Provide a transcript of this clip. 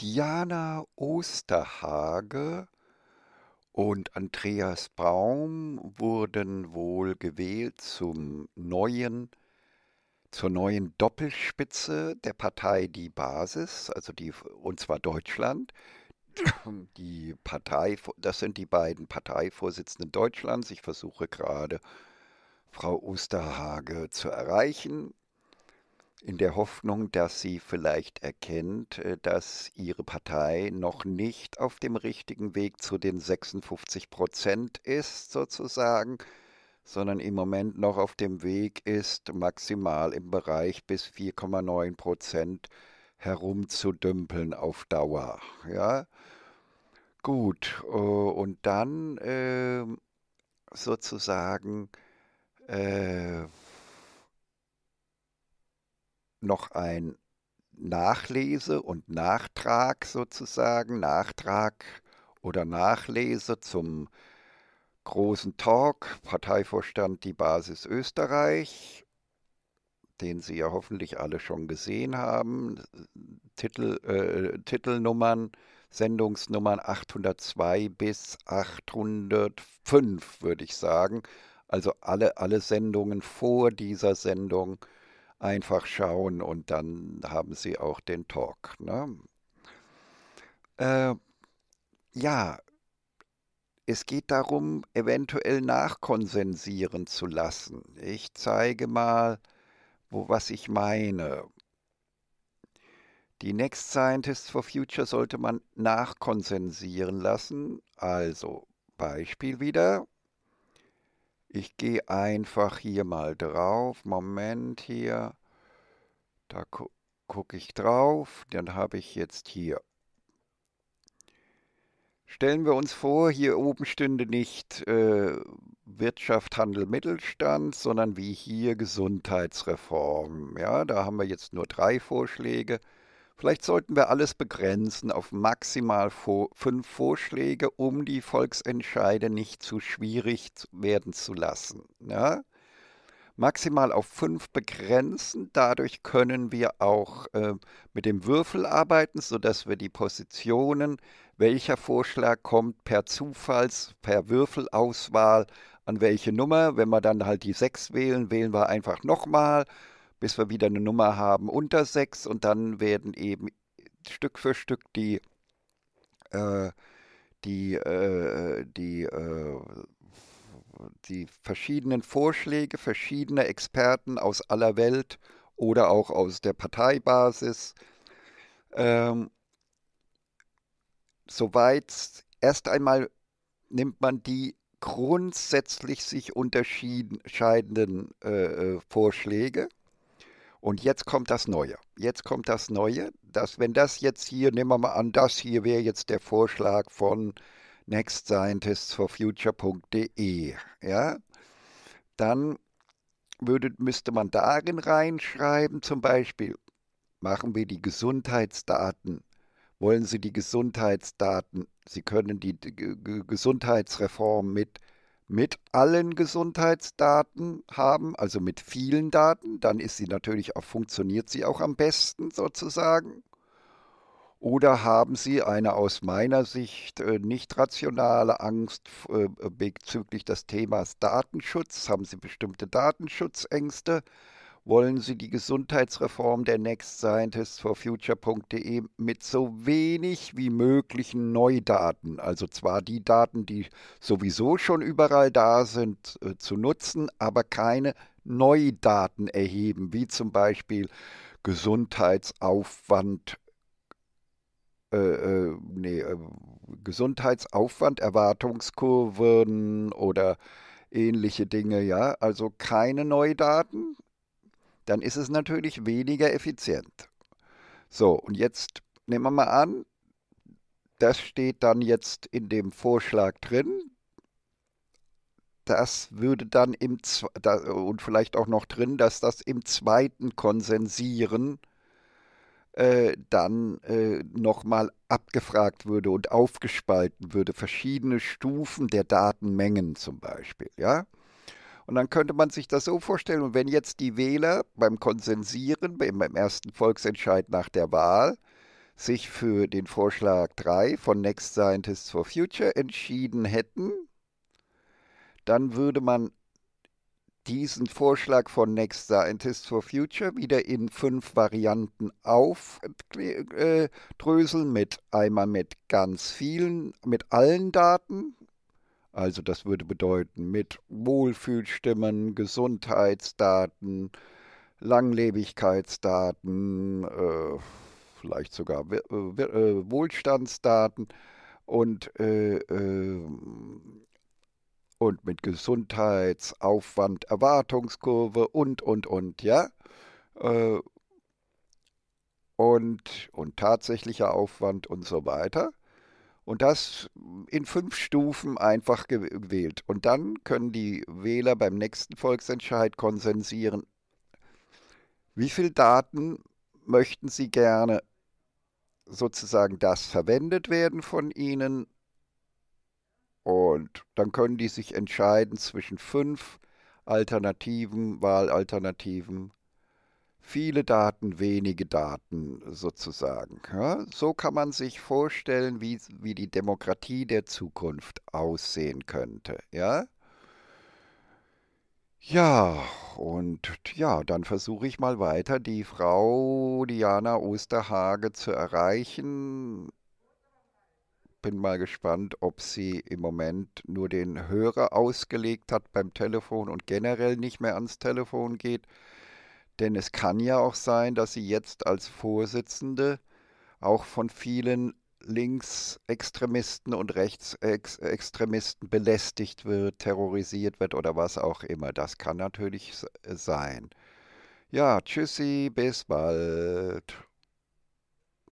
Diana Osterhage und Andreas Baum wurden wohl gewählt zum neuen, zur neuen Doppelspitze der Partei Die Basis, also die, und zwar Deutschland. Die Partei, das sind die beiden Parteivorsitzenden Deutschlands. Ich versuche gerade, Frau Osterhage zu erreichen in der Hoffnung, dass sie vielleicht erkennt, äh, dass ihre Partei noch nicht auf dem richtigen Weg zu den 56 Prozent ist, sozusagen, sondern im Moment noch auf dem Weg ist, maximal im Bereich bis 4,9 Prozent herumzudümpeln auf Dauer. Ja, gut. Äh, und dann ähm, sozusagen. Äh, noch ein Nachlese und Nachtrag sozusagen, Nachtrag oder Nachlese zum großen Talk, Parteivorstand Die Basis Österreich, den Sie ja hoffentlich alle schon gesehen haben, Titel, äh, Titelnummern, Sendungsnummern 802 bis 805, würde ich sagen. Also alle, alle Sendungen vor dieser Sendung einfach schauen und dann haben sie auch den Talk. Ne? Äh, ja, es geht darum, eventuell nachkonsensieren zu lassen. Ich zeige mal, wo, was ich meine. Die Next Scientists for Future sollte man nachkonsensieren lassen. Also, Beispiel wieder. Ich gehe einfach hier mal drauf. Moment hier. Da gu gucke ich drauf. Dann habe ich jetzt hier. Stellen wir uns vor, hier oben stünde nicht äh, Wirtschaft, Handel, Mittelstand, sondern wie hier Gesundheitsreform. Ja, da haben wir jetzt nur drei Vorschläge. Vielleicht sollten wir alles begrenzen auf maximal fünf Vorschläge, um die Volksentscheide nicht zu schwierig werden zu lassen. Ja? Ne? Maximal auf fünf begrenzen. Dadurch können wir auch äh, mit dem Würfel arbeiten, sodass wir die Positionen, welcher Vorschlag kommt, per Zufalls-, per Würfelauswahl an welche Nummer. Wenn wir dann halt die sechs wählen, wählen wir einfach nochmal bis wir wieder eine Nummer haben unter sechs und dann werden eben Stück für Stück die, äh, die, äh, die, äh, die verschiedenen Vorschläge verschiedener Experten aus aller Welt oder auch aus der Parteibasis, ähm, soweit erst einmal nimmt man die grundsätzlich sich unterscheidenden äh, äh, Vorschläge und jetzt kommt das Neue. Jetzt kommt das Neue, dass wenn das jetzt hier, nehmen wir mal an, das hier wäre jetzt der Vorschlag von nextscientistsforfuture.de, ja, dann würde, müsste man darin reinschreiben, zum Beispiel, machen wir die Gesundheitsdaten. Wollen Sie die Gesundheitsdaten? Sie können die Gesundheitsreform mit mit allen Gesundheitsdaten haben, also mit vielen Daten, dann ist sie natürlich auch, funktioniert sie auch am besten sozusagen. Oder haben Sie eine aus meiner Sicht äh, nicht rationale Angst äh, bezüglich des Themas Datenschutz? Haben Sie bestimmte Datenschutzängste? wollen Sie die Gesundheitsreform der Next Scientist for Future.de mit so wenig wie möglichen Neudaten, also zwar die Daten, die sowieso schon überall da sind, äh, zu nutzen, aber keine Neudaten erheben, wie zum Beispiel Gesundheitsaufwand äh, äh nee, äh, Gesundheitsaufwand, Erwartungskurven oder ähnliche Dinge, ja. Also keine Neudaten, dann ist es natürlich weniger effizient. So, und jetzt nehmen wir mal an, das steht dann jetzt in dem Vorschlag drin. Das würde dann im, und vielleicht auch noch drin, dass das im zweiten Konsensieren äh, dann äh, nochmal abgefragt würde und aufgespalten würde. Verschiedene Stufen der Datenmengen zum Beispiel, ja. Und dann könnte man sich das so vorstellen. wenn jetzt die Wähler beim Konsensieren, beim, ersten Volksentscheid nach der Wahl, sich für den Vorschlag 3 von Next Scientists for Future entschieden hätten, dann würde man diesen Vorschlag von Next Scientists for Future wieder in fünf Varianten aufdröseln, äh, mit einmal mit ganz vielen, mit allen Daten, also das würde bedeuten mit Wohlfühlstimmen, Gesundheitsdaten, Langlebigkeitsdaten, äh, vielleicht sogar w äh, äh, Wohlstandsdaten und, äh, ähm, und mit Gesundheitsaufwand, Erwartungskurve und, und, und, ja. Äh, und, und tatsächlicher Aufwand und so weiter. Und das in fünf Stufen einfach gewählt. Und dann können die Wähler beim nächsten Volksentscheid konsensieren, wie viele Daten möchten sie gerne sozusagen das verwendet werden von ihnen. Und dann können die sich entscheiden zwischen fünf Alternativen, Wahlalternativen Viele Daten, wenige Daten sozusagen. Ja, so kann man sich vorstellen, wie, wie die Demokratie der Zukunft aussehen könnte. Ja, ja, und ja, dann versuche ich mal weiter, die Frau Diana Osterhage zu erreichen. Bin mal gespannt, ob sie im Moment nur den Hörer ausgelegt hat beim Telefon und generell nicht mehr ans Telefon geht. Denn es kann ja auch sein, dass sie jetzt als Vorsitzende auch von vielen Linksextremisten und Rechtsextremisten belästigt wird, terrorisiert wird oder was auch immer. Das kann natürlich sein. Ja, tschüssi, bis bald.